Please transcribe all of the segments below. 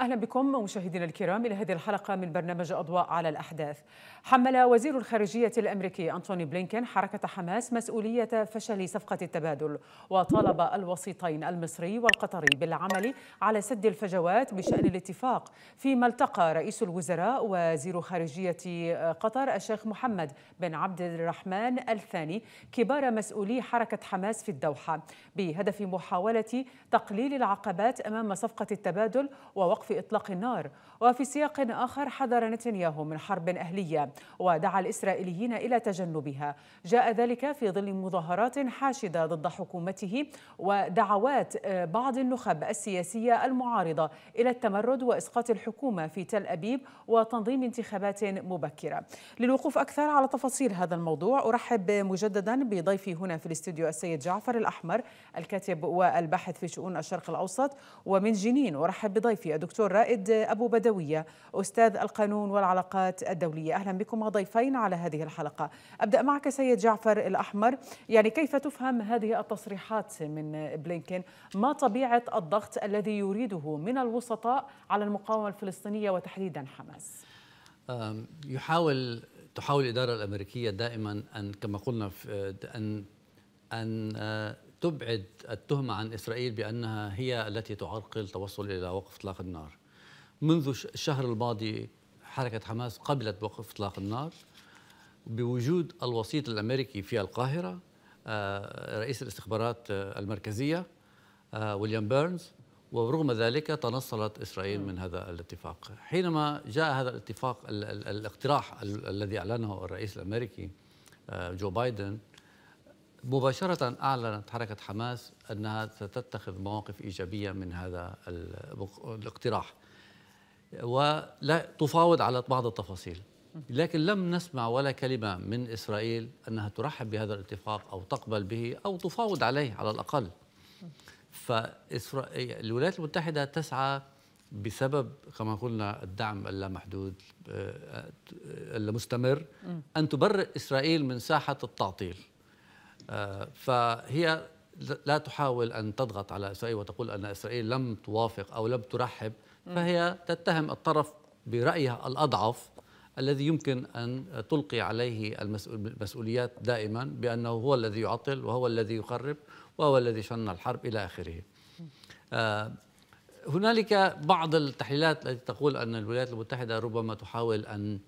أهلا بكم مشاهدينا الكرام إلى هذه الحلقة من برنامج أضواء على الأحداث حمل وزير الخارجية الأمريكي أنتوني بلينكين حركة حماس مسؤولية فشل صفقة التبادل وطالب الوسيطين المصري والقطري بالعمل على سد الفجوات بشأن الاتفاق فيما التقى رئيس الوزراء وزير خارجية قطر الشيخ محمد بن عبد الرحمن الثاني كبار مسؤولي حركة حماس في الدوحة بهدف محاولة تقليل العقبات أمام صفقة التبادل ووقف وقف إطلاق النار وفي سياق آخر حذر نتنياهو من حرب أهلية ودعا الإسرائيليين إلى تجنبها جاء ذلك في ظل مظاهرات حاشدة ضد حكومته ودعوات آه، بعض النخب السياسية المعارضة إلى التمرد وإسقاط الحكومة في تل أبيب وتنظيم انتخابات مبكرة للوقوف أكثر على تفاصيل هذا الموضوع أرحب مجددا بضيفي هنا في الاستوديو السيد جعفر الأحمر الكاتب والباحث في شؤون الشرق الأوسط ومن جنين أرحب بضيفي الدكتور الدكتور رائد أبو بدوية أستاذ القانون والعلاقات الدولية أهلا بكم ضيفين على هذه الحلقة أبدأ معك سيد جعفر الأحمر يعني كيف تفهم هذه التصريحات من بلينكين ما طبيعة الضغط الذي يريده من الوسطاء على المقاومة الفلسطينية وتحديدا حماس يحاول تحاول الإدارة الأمريكية دائما أن كما قلنا أن أن آه، تبعد التهمة عن إسرائيل بأنها هي التي تعرقل توصل إلى وقف إطلاق النار منذ الشهر الماضي حركة حماس قبلت بوقف إطلاق النار بوجود الوسيط الأمريكي في القاهرة آه، رئيس الاستخبارات آه، المركزية آه، ويليام بيرنز ورغم ذلك تنصلت إسرائيل من هذا الاتفاق حينما جاء هذا الاتفاق الاقتراح الذي أعلنه الرئيس الأمريكي جو بايدن مباشرة أعلنت حركة حماس أنها ستتخذ مواقف إيجابية من هذا الاقتراح ولا تفاوض على بعض التفاصيل لكن لم نسمع ولا كلمة من إسرائيل أنها ترحب بهذا الاتفاق أو تقبل به أو تفاوض عليه على الأقل فالولايات المتحدة تسعى بسبب كما قلنا الدعم اللامحدود آه، آه، المستمر أن تبرئ إسرائيل من ساحة التعطيل آه، فهي لا تحاول أن تضغط على إسرائيل وتقول أن إسرائيل لم توافق أو لم ترحب فهي تتهم الطرف برأيها الأضعف الذي يمكن أن تلقي عليه المسؤوليات دائما بأنه هو الذي يعطل وهو الذي يخرب وهو الذي شن الحرب إلى آخره آه، هنالك بعض التحليلات التي تقول أن الولايات المتحدة ربما تحاول أن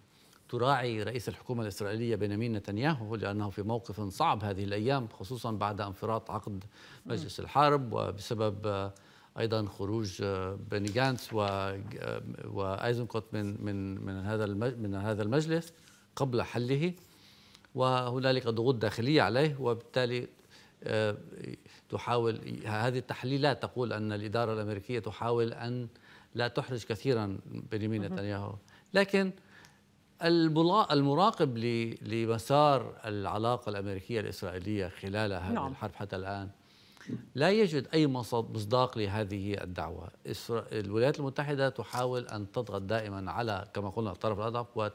تراعي رئيس الحكومة الإسرائيلية بنيامين نتنياهو لأنه في موقف صعب هذه الأيام خصوصا بعد انفراط عقد مجلس الحرب وبسبب آه، أيضا خروج آه، بني جانس وأيزنكوت آه، من من من هذا من هذا المجلس قبل حله وهنالك ضغوط داخلية عليه وبالتالي تحاول هذه التحليلات تقول أن الإدارة الأمريكية تحاول أن لا تحرج كثيرا بنيامين نتنياهو لكن المراقب لمسار العلاقة الأمريكية الإسرائيلية خلال هذه نعم. الحرب حتى الآن لا يجد أي مصداق لهذه الدعوة الولايات المتحدة تحاول أن تضغط دائما على كما قلنا الطرف الأضعف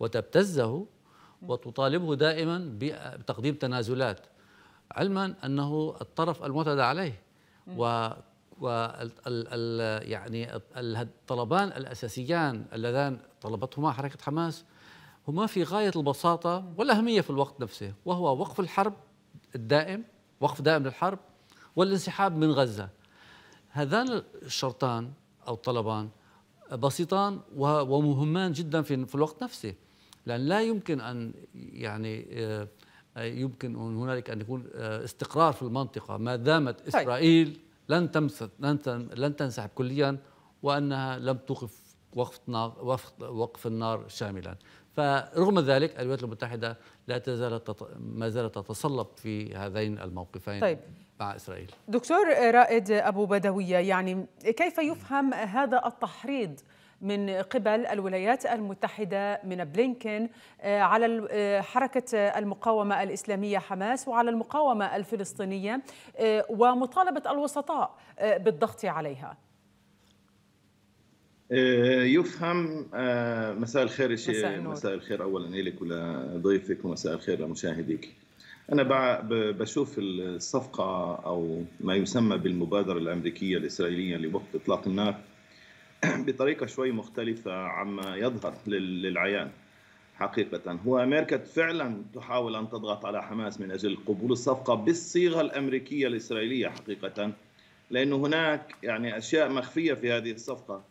وتبتزه وتطالبه دائما بتقديم تنازلات علما أنه الطرف المعتدى عليه و يعني الطلبان الاساسيان اللذان طلبتهما حركه حماس هما في غايه البساطه والاهميه في الوقت نفسه وهو وقف الحرب الدائم وقف دائم للحرب والانسحاب من غزه هذان الشرطان او الطلبان بسيطان ومهمان جدا في الوقت نفسه لان لا يمكن ان يعني آه، يمكن هنالك ان يكون آه، استقرار في المنطقه ما دامت طيب. اسرائيل لن تمسد لن لن تنسحب كليا وانها لم توقف وقف وقف, وقف النار شاملا فرغم ذلك الولايات المتحده لا تزال ما زالت تتصلب في هذين الموقفين طيب. مع اسرائيل دكتور رائد ابو بدويه يعني كيف يفهم هذا التحريض من قبل الولايات المتحدة من بلينكين آه، على آه، حركة المقاومة الإسلامية حماس وعلى المقاومة الفلسطينية آه، ومطالبة الوسطاء بالضغط عليها يفهم مساء الخير مساء, مساء الخير اولا إليك ولضيفك ومساء الخير لمشاهديك انا بشوف الصفقه او ما يسمى بالمبادره الامريكيه الاسرائيليه لوقف اطلاق النار بطريقة شوي مختلفة عما يظهر للعيان حقيقة هو أمريكا فعلا تحاول أن تضغط على حماس من أجل قبول الصفقة بالصيغة الأمريكية الإسرائيلية حقيقة لأن هناك يعني أشياء مخفية في هذه الصفقة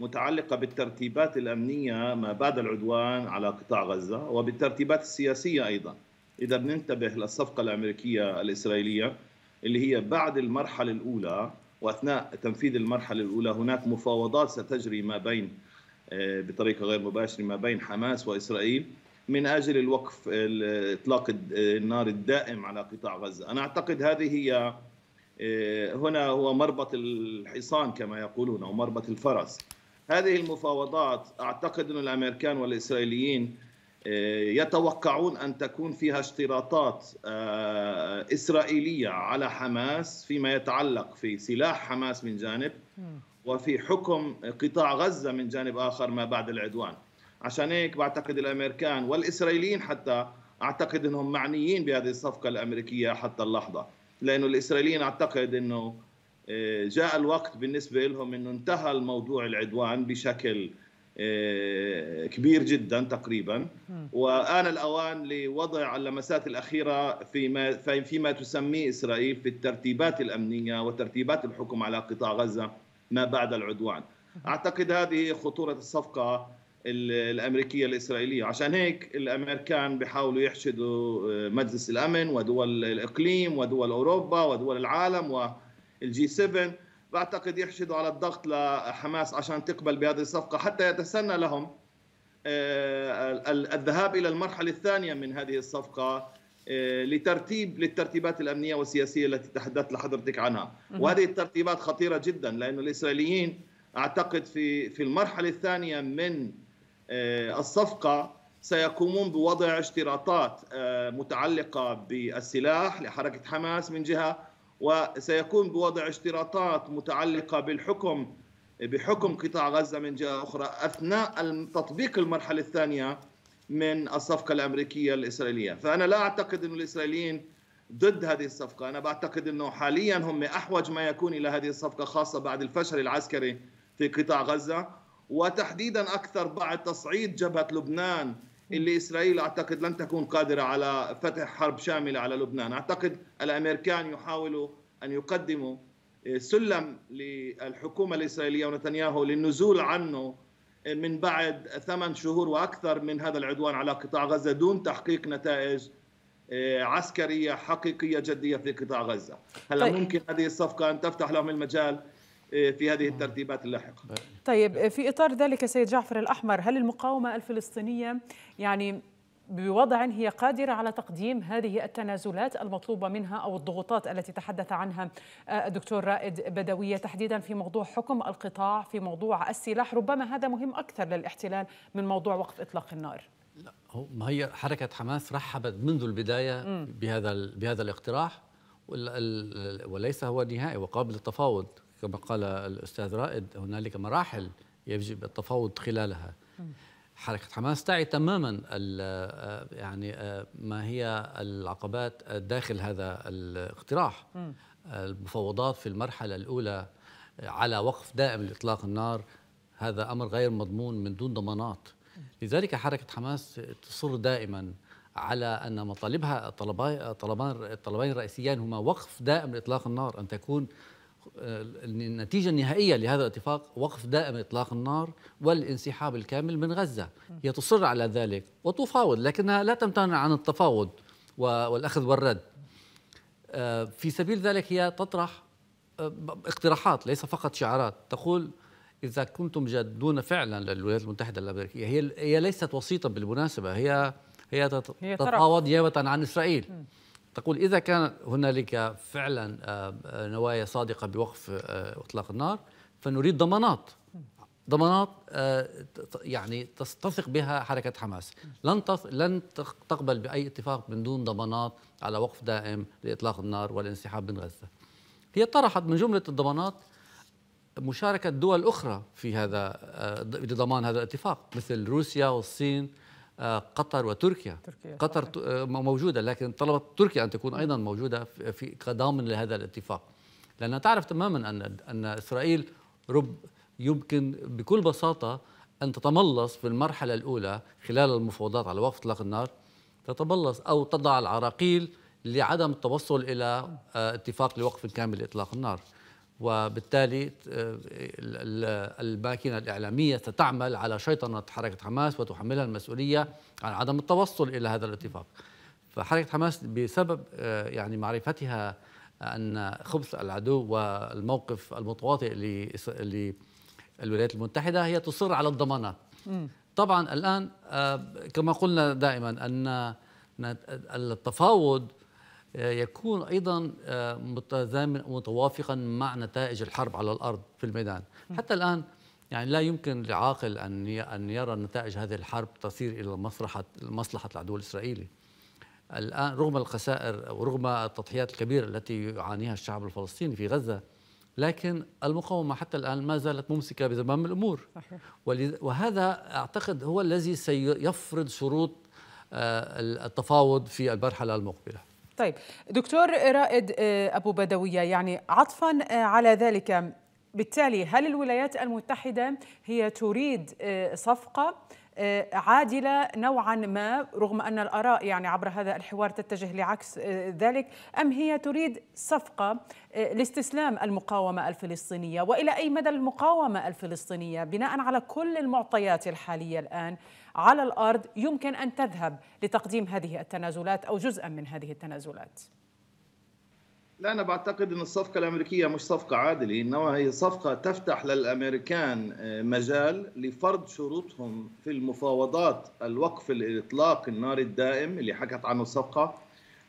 متعلقة بالترتيبات الأمنية ما بعد العدوان على قطاع غزة وبالترتيبات السياسية أيضا إذا بننتبه للصفقة الأمريكية الإسرائيلية اللي هي بعد المرحلة الأولى واثناء تنفيذ المرحله الاولى هناك مفاوضات ستجري ما بين آه، بطريقه غير مباشره ما بين حماس واسرائيل من اجل الوقف اطلاق النار الدائم على قطاع غزه، انا اعتقد هذه هي آه، هنا هو مربط الحصان كما يقولون او مربط الفرس. هذه المفاوضات اعتقد ان الامريكان والاسرائيليين آه، يتوقعون ان تكون فيها اشتراطات آه، اسرائيليه على حماس فيما يتعلق في سلاح حماس من جانب وفي حكم قطاع غزه من جانب اخر ما بعد العدوان عشان هيك بعتقد الامريكان والاسرائيليين حتى اعتقد انهم معنيين بهذه الصفقه الامريكيه حتى اللحظه لانه الاسرائيليين اعتقد انه آه، جاء الوقت بالنسبه لهم انه انتهى الموضوع العدوان بشكل آه، كبير جدا تقريبا وآن الأوان لوضع اللمسات الأخيرة فيما, فيما تسميه إسرائيل في الترتيبات الأمنية وترتيبات الحكم على قطاع غزة ما بعد العدوان أعتقد هذه خطورة الصفقة الأمريكية الإسرائيلية عشان هيك الأمريكان بيحاولوا يحشدوا آه، مجلس الأمن ودول الإقليم ودول أوروبا ودول العالم والجي 7 بعتقد يحشدوا على الضغط لحماس عشان تقبل بهذه الصفقة حتى يتسنى لهم آه، الذهاب إلى المرحلة الثانية من هذه الصفقة آه، لترتيب للترتيبات الأمنية والسياسية التي تحدثت لحضرتك عنها وهذه الترتيبات خطيرة جدا لأن الإسرائيليين أعتقد في, في المرحلة الثانية من آه، الصفقة سيقومون بوضع اشتراطات متعلقة بالسلاح لحركة حماس من جهة وسيكون بوضع اشتراطات متعلقة بالحكم بحكم قطاع غزة من جهة أخرى أثناء تطبيق المرحلة الثانية من الصفقة الأمريكية الإسرائيلية فأنا لا أعتقد أن الإسرائيليين ضد هذه الصفقة أنا بعتقد أنه حاليا هم أحوج ما يكون إلى هذه الصفقة خاصة بعد الفشل العسكري في قطاع غزة وتحديدا أكثر بعد تصعيد جبهة لبنان اللي إسرائيل أعتقد لن تكون قادرة على فتح حرب شاملة على لبنان أعتقد الأمريكان يحاولوا أن يقدموا آه، سلم للحكومة الإسرائيلية ونتنياهو للنزول عنه آه، من بعد ثمان شهور وأكثر من هذا العدوان على قطاع غزة دون تحقيق نتائج آه، عسكرية حقيقية جدية في قطاع غزة هلا طيب. ممكن هذه الصفقة أن تفتح لهم المجال إيه، في هذه الترتيبات اللاحقة طيب في إطار ذلك سيد جعفر الأحمر هل المقاومة الفلسطينية يعني بوضع هي قادرة على تقديم هذه التنازلات المطلوبة منها أو الضغوطات التي تحدث عنها آه، الدكتور رائد بدوية تحديدا في موضوع حكم القطاع في موضوع السلاح ربما هذا مهم أكثر للاحتلال من موضوع وقف إطلاق النار لا ما هي حركة حماس رحبت منذ البداية بهذا بهذا الاقتراح وليس هو نهائي وقابل للتفاوض كما قال الأستاذ رائد هنالك مراحل يجب التفاوض خلالها حركة حماس تعي تماما يعني ما هي العقبات داخل هذا الاقتراح المفاوضات في المرحلة الأولى على وقف دائم لإطلاق النار هذا أمر غير مضمون من دون ضمانات لذلك حركة حماس تصر دائما على أن مطالبها الطلبان الطلبين الرئيسيان هما وقف دائم لإطلاق النار أن تكون النتيجة النهائية لهذا الاتفاق وقف دائم إطلاق النار والانسحاب الكامل من غزة هي تصر على ذلك وتفاوض لكنها لا تمتنع عن التفاوض والأخذ والرد آه، في سبيل ذلك هي تطرح آه، اقتراحات ليس فقط شعارات تقول إذا كنتم جادون فعلا للولايات المتحدة الأمريكية هي هي ليست وسيطة بالمناسبة هي هي تتفاوض نيابة عن إسرائيل تقول إذا كان هنالك فعلا آه، آه، نوايا صادقة بوقف آه، إطلاق النار فنريد ضمانات ضمانات يعني تثق بها حركة حماس لن لن تقبل بأي اتفاق من دون ضمانات على وقف دائم لإطلاق النار والانسحاب من غزة هي طرحت من جملة الضمانات مشاركة دول أخرى في هذا لضمان هذا الاتفاق مثل روسيا والصين آه، قطر وتركيا تركيا. قطر آه، موجودة لكن طلبت تركيا أن تكون أيضا موجودة في كضامن لهذا الاتفاق لأنها تعرف تماما أن أن إسرائيل رب يمكن بكل بساطة أن تتملص في المرحلة الأولى خلال المفاوضات على وقف إطلاق النار تتملص أو تضع العراقيل لعدم التوصل إلى آه، اتفاق لوقف كامل لإطلاق النار وبالتالي آه، الماكينة الإعلامية ستعمل على شيطنة حركة حماس وتحملها المسؤولية عن عدم التوصل إلى هذا الاتفاق فحركة حماس بسبب آه، يعني معرفتها أن خبث العدو والموقف المتواطئ للولايات المتحدة هي تصر على الضمانات طبعا الآن آه، كما قلنا دائما أن التفاوض آه، يكون ايضا آه، متزامن متوافقا مع نتائج الحرب على الارض في الميدان حتى الان يعني لا يمكن لعاقل ان ان يرى نتائج هذه الحرب تصير الى مصلحه مصلحه العدو الاسرائيلي الان رغم الخسائر ورغم التضحيات الكبيره التي يعانيها الشعب الفلسطيني في غزه لكن المقاومه حتى الان ما زالت ممسكه بزمام الامور وهذا اعتقد هو الذي سيفرض شروط آه، التفاوض في المرحله المقبله طيب دكتور رائد آه، أبو بدوية يعني عطفا آه، على ذلك بالتالي هل الولايات المتحدة هي تريد آه، صفقة آه، عادله نوعا ما رغم ان الاراء يعني عبر هذا الحوار تتجه لعكس آه، ذلك ام هي تريد صفقه آه، لاستسلام المقاومه الفلسطينيه والى اي مدى المقاومه الفلسطينيه بناء على كل المعطيات الحاليه الان على الارض يمكن ان تذهب لتقديم هذه التنازلات او جزءا من هذه التنازلات لا أنا بعتقد أن الصفقة الأمريكية مش صفقة عادلة إنما هي صفقة تفتح للأمريكان آه، مجال لفرض شروطهم في المفاوضات الوقف الإطلاق النار الدائم اللي حكت عنه الصفقة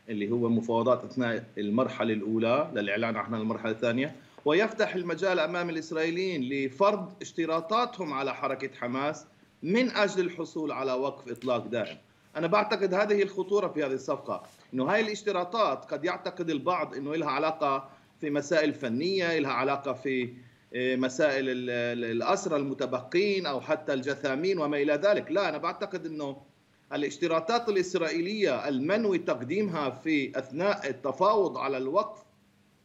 اللي هو مفاوضات أثناء المرحلة الأولى للإعلان عن المرحلة الثانية ويفتح المجال أمام الإسرائيليين لفرض اشتراطاتهم على حركة حماس من أجل الحصول على وقف إطلاق دائم أنا بعتقد هذه الخطورة في هذه الصفقة انه هاي الاشتراطات قد يعتقد البعض انه لها علاقه في مسائل فنيه، لها علاقه في آه، مسائل الاسرى المتبقين او حتى الجثامين وما الى ذلك، لا انا بعتقد انه الاشتراطات الاسرائيليه المنوي تقديمها في اثناء التفاوض على الوقف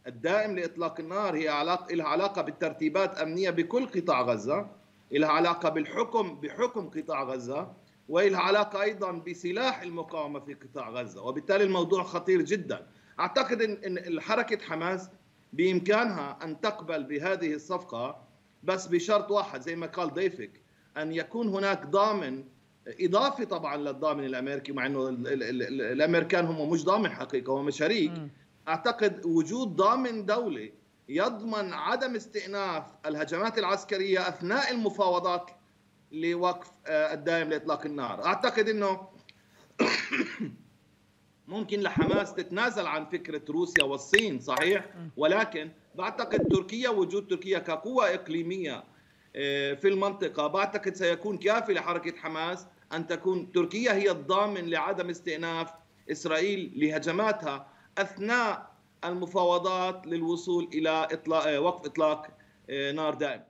الدائم لاطلاق النار هي علاقه لها علاقه بالترتيبات الامنيه بكل قطاع غزه، لها علاقه بالحكم بحكم قطاع غزه، وإلها علاقة أيضا بسلاح المقاومة في قطاع غزة وبالتالي الموضوع خطير جدا أعتقد أن حركة حماس بإمكانها أن تقبل بهذه الصفقة بس بشرط واحد زي ما قال ضيفك أن يكون هناك ضامن إضافي طبعا للضامن الأمريكي مع أنه الأمريكان هم مش ضامن حقيقة هم شريك أعتقد وجود ضامن دولي يضمن عدم استئناف الهجمات العسكرية أثناء المفاوضات لوقف آه، الدائم لاطلاق النار اعتقد انه ممكن لحماس تتنازل عن فكره روسيا والصين صحيح ولكن بعتقد تركيا وجود تركيا كقوه اقليميه آه، في المنطقه بعتقد سيكون كافي لحركه حماس ان تكون تركيا هي الضامن لعدم استئناف اسرائيل لهجماتها اثناء المفاوضات للوصول الى اطلاق آه، وقف اطلاق نار دائم